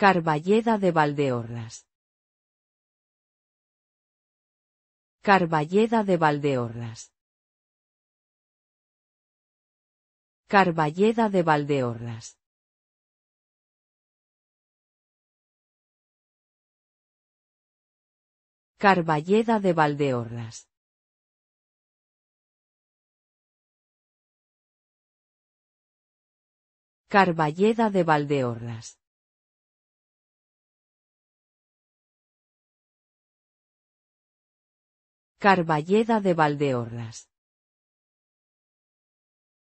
Carballeda de Valdeorras. Carballeda de Valdeorras. Carballeda de Valdeorras. Carballeda de Valdeorras. Carballeda de Valdeorras. Carballeda de Valdeorras.